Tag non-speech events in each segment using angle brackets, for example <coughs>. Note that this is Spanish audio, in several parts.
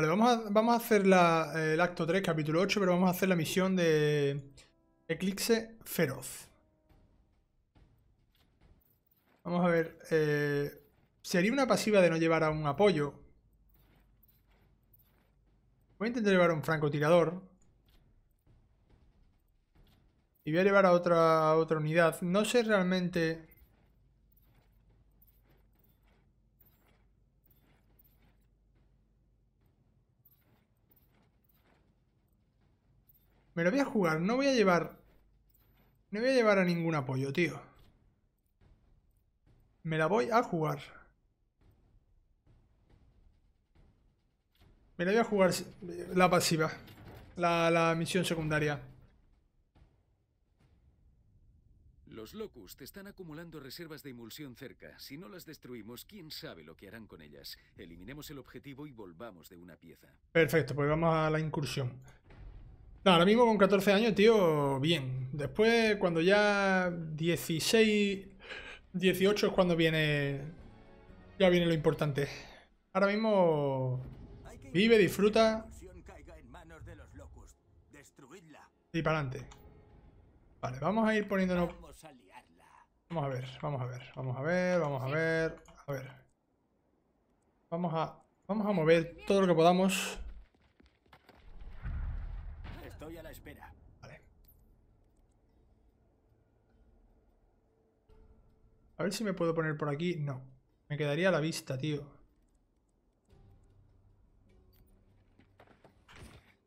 Vale, vamos a, hacer el acto 3, capítulo 8, pero vamos a hacer la misión de Eclipse Feroz. Vamos a ver. Eh, ¿Sería una pasiva de no llevar a un apoyo? Voy a intentar llevar a un francotirador. Y voy a llevar otra, a otra unidad. No sé realmente... Me la voy a jugar. No voy a llevar... No voy a llevar a ningún apoyo, tío. Me la voy a jugar. Me la voy a jugar la pasiva. La, la misión secundaria. Los Locust están acumulando reservas de emulsión cerca. Si no las destruimos, quién sabe lo que harán con ellas. Eliminemos el objetivo y volvamos de una pieza. Perfecto, pues vamos a la incursión ahora mismo con 14 años, tío, bien. Después, cuando ya 16, 18 es cuando viene. Ya viene lo importante. Ahora mismo. Vive, disfruta. Y para adelante. Vale, vamos a ir poniéndonos. Vamos a ver, vamos a ver, vamos a ver, vamos a ver. A ver. Vamos a. Vamos a mover todo lo que podamos. Vale. A ver si me puedo poner por aquí. No. Me quedaría a la vista, tío.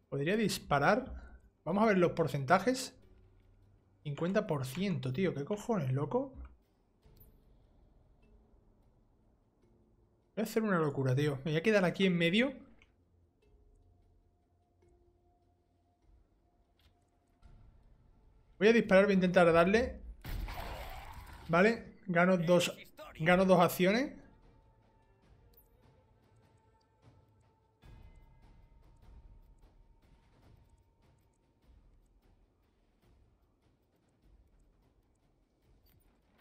Podría disparar. Vamos a ver los porcentajes. 50%, tío. ¿Qué cojones, loco? Voy a hacer una locura, tío. Me voy a quedar aquí en medio. Voy a disparar, voy a intentar darle. Vale, gano dos, gano dos acciones.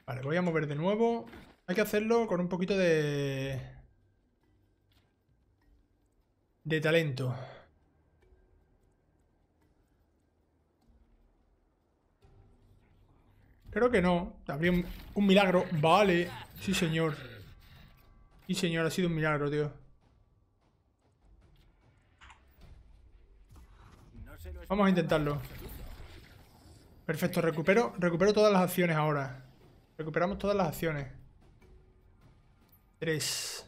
Vale, voy a mover de nuevo. Hay que hacerlo con un poquito de... De talento. Creo que no. También un milagro. Vale. Sí, señor. Sí, señor. Ha sido un milagro, tío. Vamos a intentarlo. Perfecto. Recupero, recupero todas las acciones ahora. Recuperamos todas las acciones. Tres.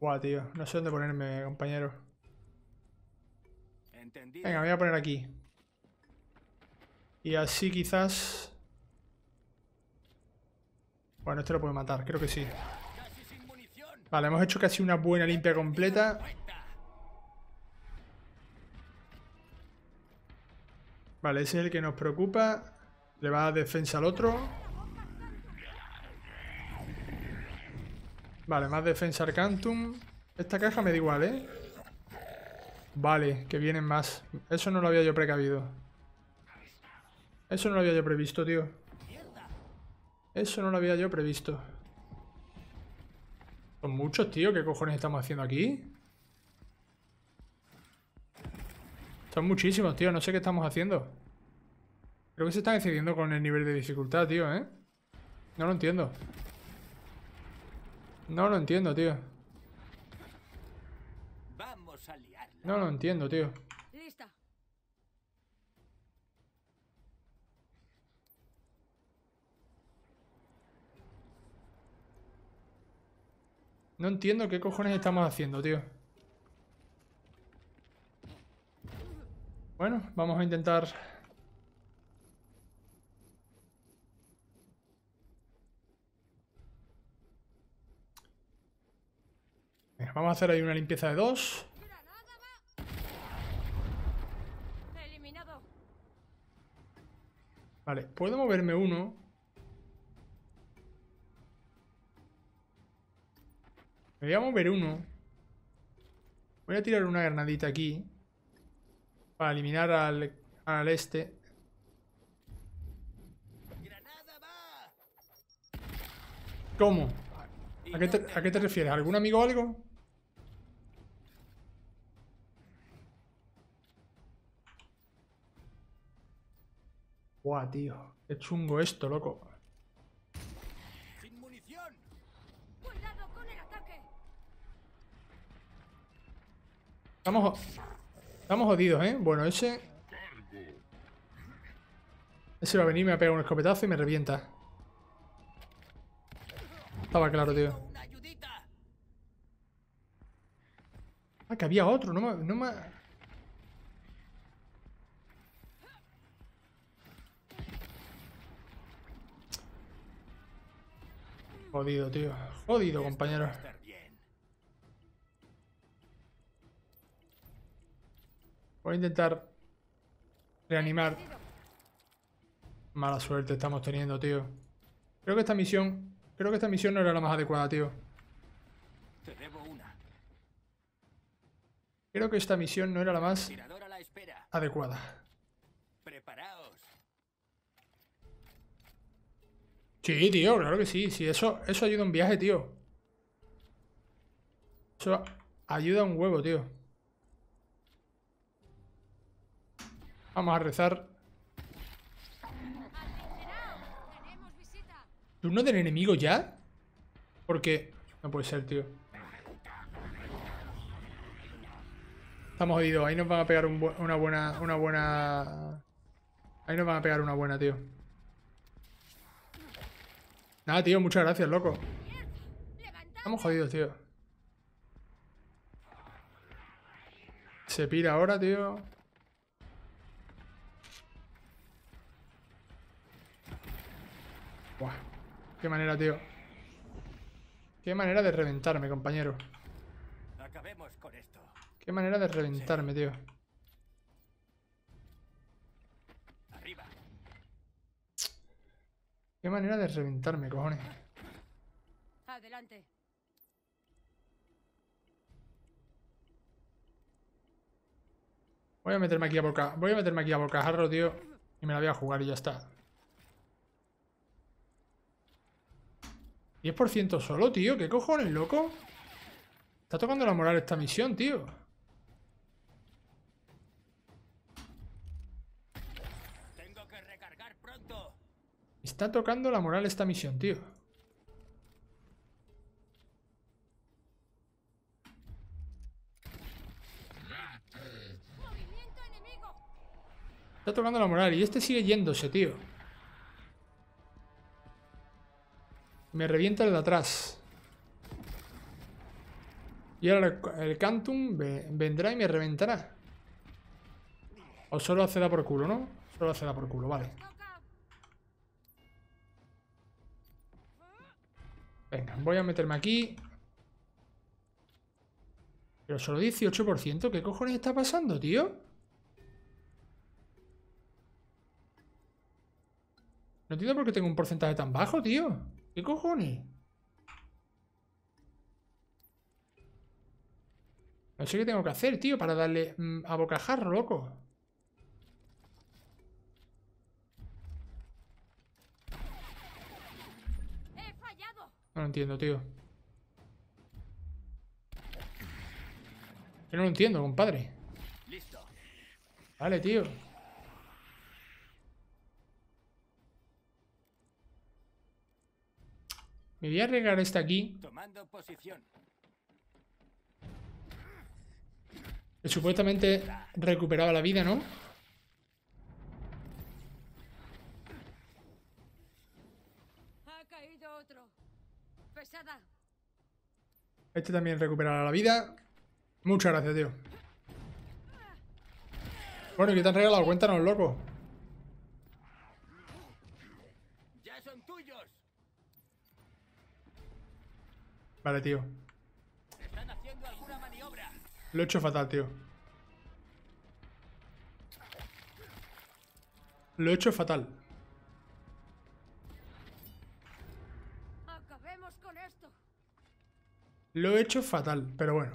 Guau, tío. No sé dónde ponerme, compañero. Venga, Venga, voy a poner aquí. Y así quizás... Bueno, este lo puede matar, creo que sí. Vale, hemos hecho casi una buena limpia completa. Vale, ese es el que nos preocupa. Le va a defensa al otro. Vale, más defensa al Cantum. Esta caja me da igual, ¿eh? Vale, que vienen más. Eso no lo había yo precavido. Eso no lo había yo previsto, tío. Eso no lo había yo previsto. Son muchos, tío. ¿Qué cojones estamos haciendo aquí? Son muchísimos, tío. No sé qué estamos haciendo. Creo que se están excediendo con el nivel de dificultad, tío, ¿eh? No lo entiendo. No lo entiendo, tío. No lo entiendo, tío. No entiendo qué cojones estamos haciendo, tío. Bueno, vamos a intentar... vamos a hacer ahí una limpieza de dos. Vale, puedo moverme uno. Me voy a mover uno. Voy a tirar una granadita aquí. Para eliminar al, este. ¿Cómo? ¿A qué, te, ¿A qué te refieres? ¿Algún amigo o algo? Buah, tío. Qué chungo esto, loco. Sin munición. Cuidado con Estamos, estamos jodidos, ¿eh? Bueno, ese... Ese va a venir, me va a pegar un escopetazo y me revienta. Estaba claro, tío. Ah, que había otro. No No me... Jodido, tío. Jodido, compañero. Voy a intentar reanimar. Mala suerte estamos teniendo, tío. Creo que esta misión... Creo que esta misión no era la más adecuada, tío. Creo que esta misión no era la más adecuada. Sí, tío, claro que sí. Sí, eso, eso ayuda a un viaje, tío. Eso ayuda a un huevo, tío. Vamos a rezar. ¿Turno del enemigo ya? Porque... No puede ser, tío. Estamos oídos. Ahí nos van a pegar una buena... Una buena... Ahí nos van a pegar una buena, tío. Nada, tío, muchas gracias, loco. Estamos jodidos, tío. Se pira ahora, tío. Buah. Qué manera, tío. Qué manera de reventarme, compañero. Qué manera de reventarme, tío. manera de reventarme, cojones. Adelante. Voy a meterme aquí a boca. Voy a meterme aquí a bocajarro, tío. Y me la voy a jugar y ya está. 10% solo, tío. ¿Qué cojones, loco? Está tocando la moral esta misión, tío. Tengo que recargar pronto está tocando la moral esta misión, tío. Está tocando la moral y este sigue yéndose, tío. Me revienta el de atrás. Y ahora el Cantum vendrá y me reventará. O solo hace por culo, ¿no? Solo hace por culo, vale. Venga, voy a meterme aquí. Pero solo 18%. ¿Qué cojones está pasando, tío? No entiendo por qué tengo un porcentaje tan bajo, tío. ¿Qué cojones? No sé qué tengo que hacer, tío, para darle mm, a bocajar loco. No lo entiendo, tío. Yo no lo entiendo, compadre. Vale, tío. Me voy a arreglar esta aquí. Tomando posición. Que supuestamente recuperaba la vida, ¿no? Ha caído otro. Este también recuperará la vida. Muchas gracias, tío. Bueno, ¿qué te han regalado? Cuéntanos, loco. Ya son tuyos. Vale, tío. Lo he hecho fatal, tío. Lo he hecho fatal. Lo he hecho fatal, pero bueno.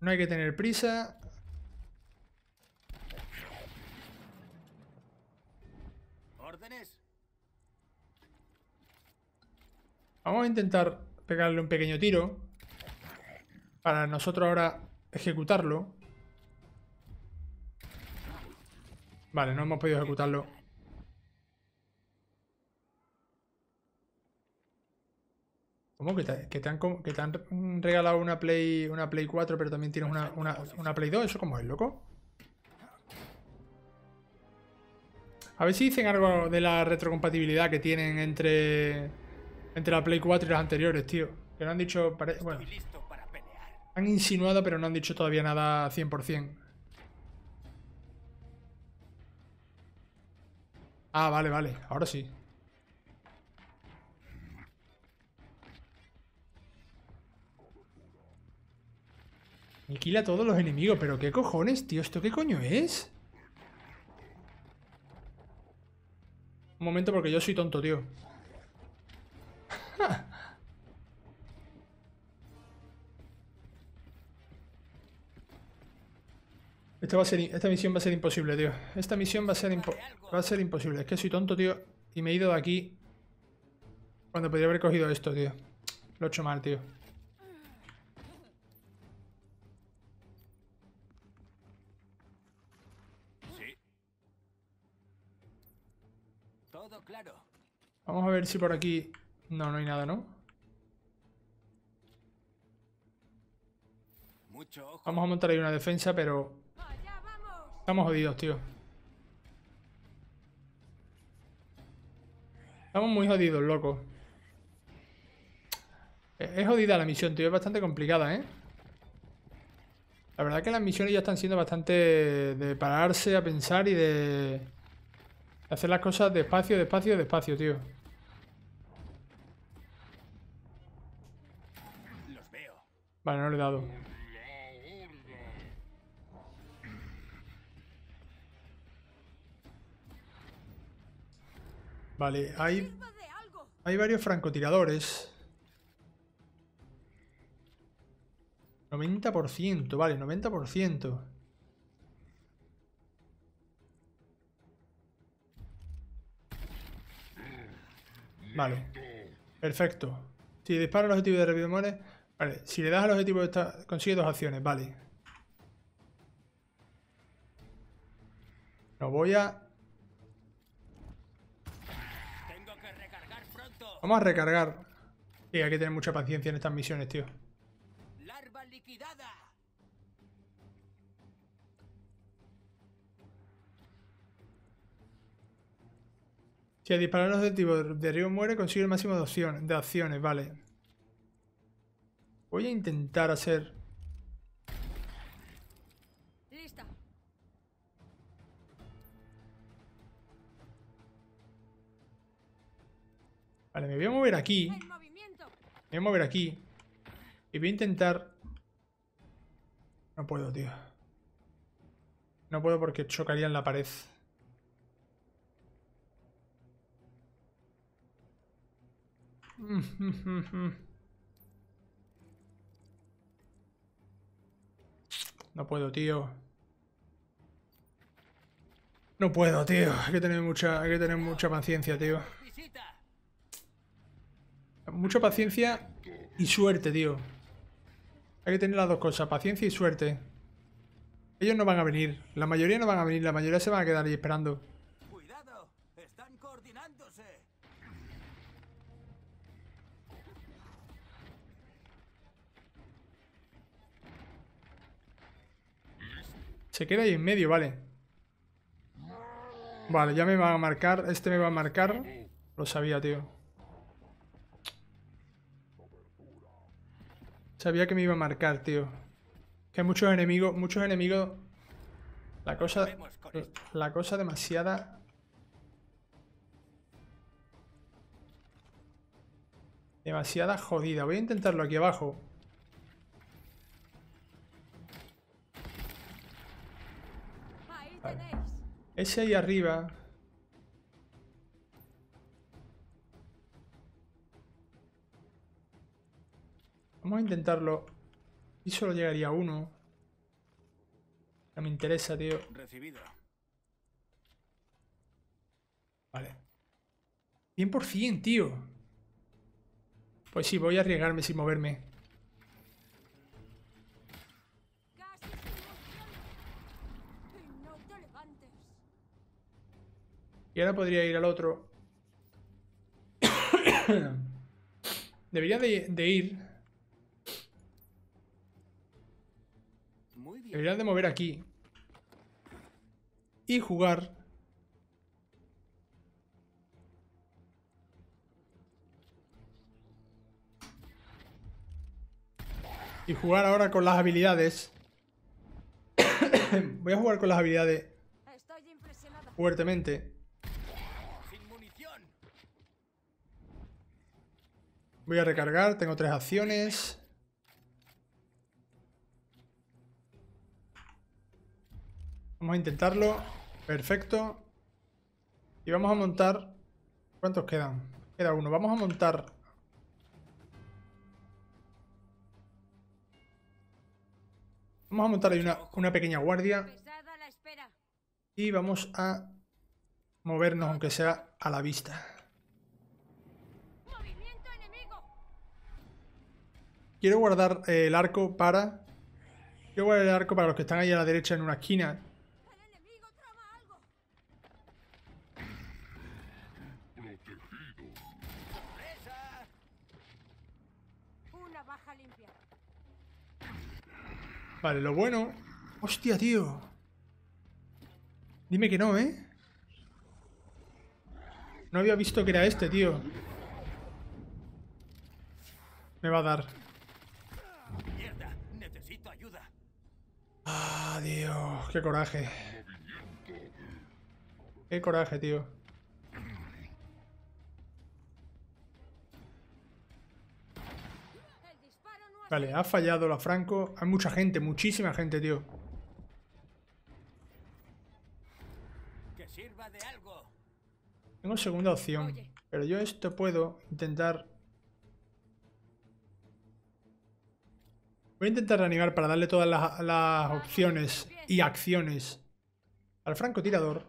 No hay que tener prisa. Vamos a intentar pegarle un pequeño tiro. Para nosotros ahora ejecutarlo. Vale, no hemos podido ejecutarlo ¿Cómo? ¿Que te, han, regalado una Play, una Play 4, pero también tienes una, Play 2? ¿Eso cómo es, loco? A ver si dicen algo de la retrocompatibilidad que tienen entre, entre la Play 4 y las anteriores, tío. Que no han dicho... han insinuado, pero no han dicho todavía nada 100%. Ah, vale, vale. Ahora sí. Aniquila a todos los enemigos. Pero qué cojones, tío. ¿Esto qué coño es? Un momento porque yo soy tonto, tío. <laughs> Esto va a ser, esta misión va a ser imposible, tío. Esta misión va a ser, va a ser imposible. Es que soy tonto, tío. Y me he ido de aquí cuando podría haber cogido esto, tío. Lo he hecho mal, tío. Vamos a ver si por aquí... No, no hay nada, ¿no? Vamos a montar ahí una defensa, pero... Estamos jodidos, tío. Estamos muy jodidos, loco. Es jodida la misión, tío. Es bastante complicada, ¿eh? La verdad que las misiones ya están siendo bastante de pararse a pensar y de... Hacer las cosas despacio, despacio, despacio, tío. Los veo. Vale, no le he dado. Vale, hay... Hay varios francotiradores. 90%, vale, 90%. Vale. Perfecto. Si dispara el objetivo de revivir Vale. Si le das al objetivo, esta, consigue dos acciones. Vale. No voy a... Tengo que recargar pronto. Vamos a recargar. Sí, hay que tener mucha paciencia en estas misiones, tío. Si al disparar el objetivo de Río muere, consigue el máximo de opciones, de acciones, vale. Voy a intentar hacer... Vale, me voy a mover aquí. Me voy a mover aquí. Y voy a intentar... No puedo, tío. No puedo porque chocaría en la pared. <laughs> No puedo, tío. No puedo, tío. Hay que tener mucha, hay que tener mucha paciencia, tío. Mucha paciencia y suerte, tío. Hay que tener las dos cosas, paciencia y suerte. Ellos no van a venir. La mayoría no van a venir. La mayoría se van a quedar ahí esperando. Se queda ahí en medio, vale. Vale, ya me va a marcar. Este me va a marcar. Lo sabía, tío. Sabía que me iba a marcar, tío. Que muchos enemigos, muchos enemigos... La cosa... La cosa demasiada... Demasiada jodida. Voy a intentarlo aquí abajo. Ese ahí arriba. Vamos a intentarlo. Y solo llegaría uno. No me interesa, tío. Recibido. Vale. 100%, tío. Pues sí, voy a arriesgarme sin moverme. Y ahora podría ir al otro. <coughs> Debería de, ir. Debería de mover aquí. Y jugar. Y jugar ahora con las habilidades. <coughs> Voy a jugar con las habilidades fuertemente. Voy a recargar, tengo tres acciones. Vamos a intentarlo. Perfecto. Y vamos a montar... ¿Cuántos quedan? Queda uno. Vamos a montar... Vamos a montar una pequeña guardia. Y vamos a movernos, aunque sea a la vista. Quiero guardar eh, el arco para... Quiero guardar el arco para los que están ahí a la derecha en una esquina. Vale, lo bueno... Hostia, tío. Dime que no, ¿eh? No había visto que era este, tío. Me va a dar. Ah, Dios, qué coraje. Qué coraje, tío. Vale, ha fallado la Franco. Hay mucha gente, muchísima gente, tío. Tengo segunda opción. Pero yo esto puedo intentar Voy a intentar reanimar para darle todas las, opciones y acciones al francotirador.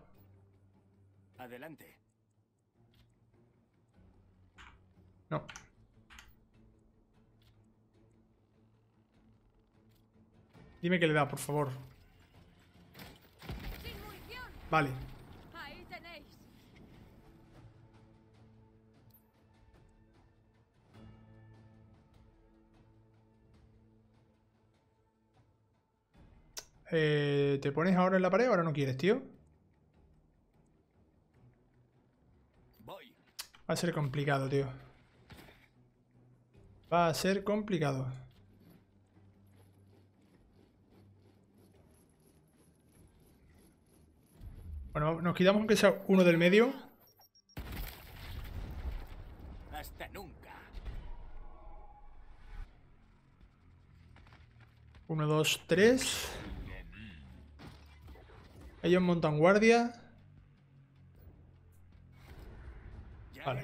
Adelante. No. Dime que le da, por favor. Vale. Eh, ¿Te pones ahora en la pared? Ahora no quieres, tío. Va a ser complicado, tío. Va a ser complicado. Bueno, nos quitamos aunque sea uno del medio. Hasta nunca. Uno, dos, tres. Ellos montan guardia. Vale.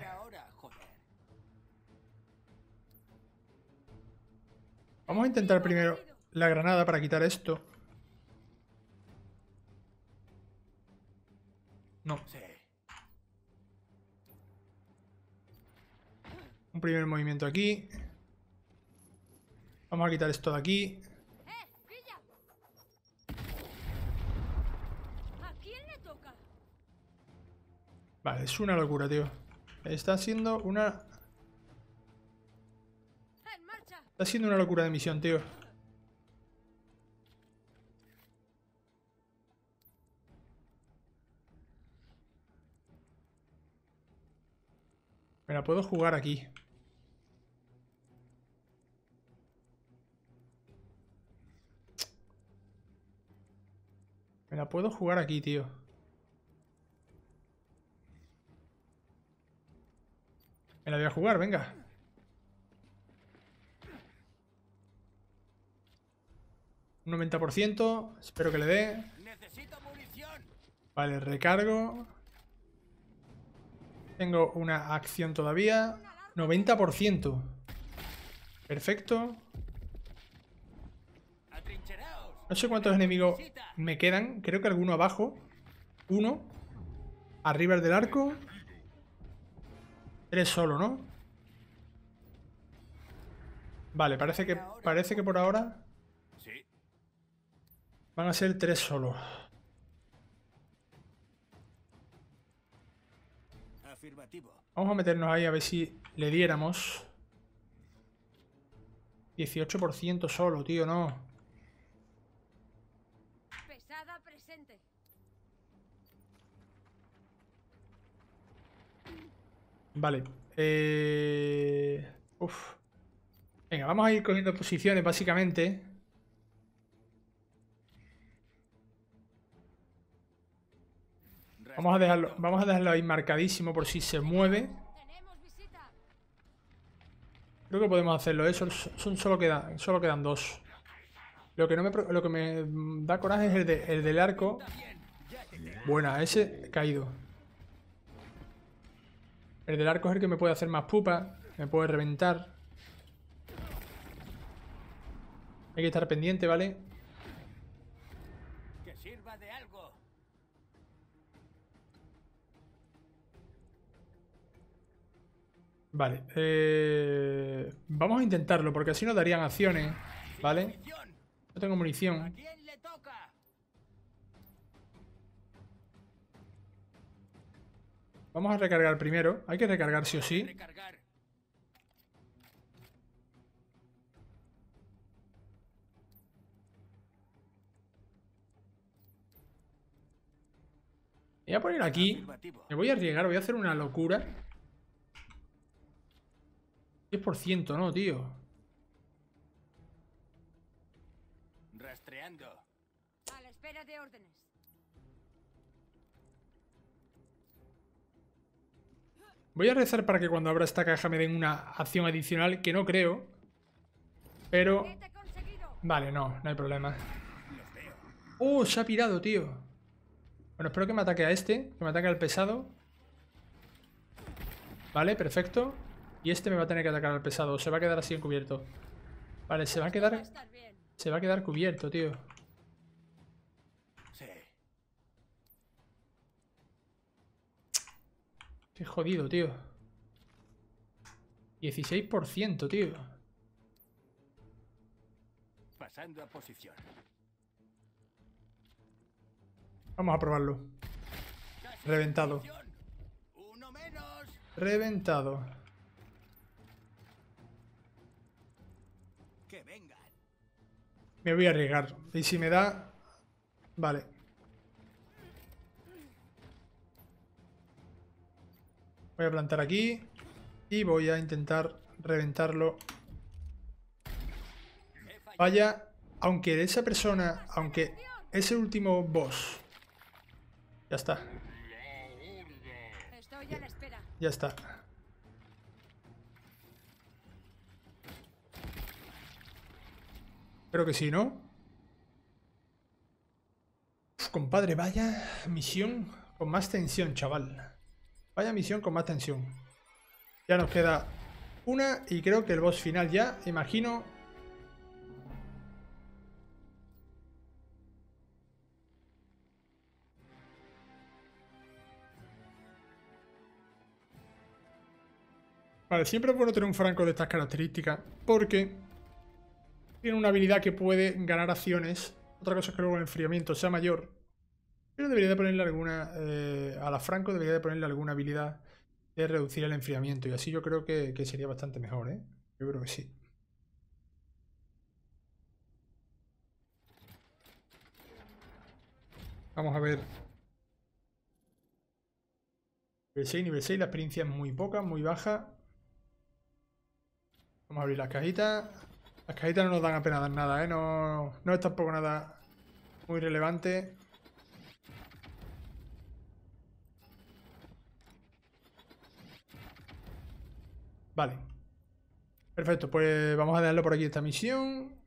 Vamos a intentar primero la granada para quitar esto. No. Un primer movimiento aquí. Vamos a quitar esto de aquí. es una locura, tío. Está haciendo una... Está haciendo una locura de misión, tío. Me la puedo jugar aquí. Me la puedo jugar aquí, tío. Me la voy a jugar, venga. Un 90%, espero que le dé. Vale, recargo. Tengo una acción todavía. 90%. Perfecto. No sé cuántos enemigos me quedan. Creo que alguno abajo. Uno. Arriba del arco. Tres solo, ¿no? Vale, parece que, parece que por ahora... Van a ser tres solo. Vamos a meternos ahí a ver si le diéramos. 18% solo, tío, no. Vale. Eh... Venga, vamos a ir cogiendo posiciones, básicamente. Vamos a dejarlo, vamos a dejarlo ahí marcadísimo por si se mueve. Creo que podemos hacerlo, ¿eh? Son, solo, quedan, solo quedan dos. Lo que, me, lo que me da coraje es el, el del arco. Buena, ese caído. El del arco es el que me puede hacer más pupa. Me puede reventar. Hay que estar pendiente, ¿vale? Que sirva de algo. Vale. Eh, vamos a intentarlo, porque así nos darían acciones. ¿Vale? No tengo munición. Vamos a recargar primero. Hay que recargar sí o sí. Voy a poner aquí. Me voy a arriesgar, voy a hacer una locura. 10%, no, tío. Rastreando. A la espera de órdenes. Voy a rezar para que cuando abra esta caja me den una acción adicional, que no creo. Pero... Vale, no, no hay problema. ¡Oh, se ha pirado, tío! Bueno, espero que me ataque a este, que me ataque al pesado. Vale, perfecto. Y este me va a tener que atacar al pesado, se va a quedar así encubierto. Vale, se va a quedar... Se va a quedar cubierto, tío. Qué jodido, tío. 16%, tío. Pasando a posición. Vamos a probarlo. Reventado. Reventado. Que vengan. Me voy a arriesgar. Y si me da... Vale. Voy a plantar aquí. Y voy a intentar reventarlo. Vaya, aunque esa persona, aunque ese último boss... Ya está. Ya está. Creo que sí, ¿no? Uf, compadre, vaya misión con más tensión, chaval. Vaya misión con más tensión. Ya nos queda una y creo que el boss final ya, imagino... Vale, siempre es bueno tener un franco de estas características porque tiene una habilidad que puede ganar acciones. Otra cosa es que luego el enfriamiento sea mayor pero debería de ponerle alguna. Eh, a la Franco debería de ponerle alguna habilidad de reducir el enfriamiento. Y así yo creo que, sería bastante mejor, ¿eh? Yo creo que sí. Vamos a ver. Nivel 6, nivel 6. La experiencia es muy poca, muy baja. Vamos a abrir las cajitas. Las cajitas no nos dan apenas nada, ¿eh? No, no es tampoco nada muy relevante. Vale. Perfecto, pues vamos a dejarlo por aquí esta misión.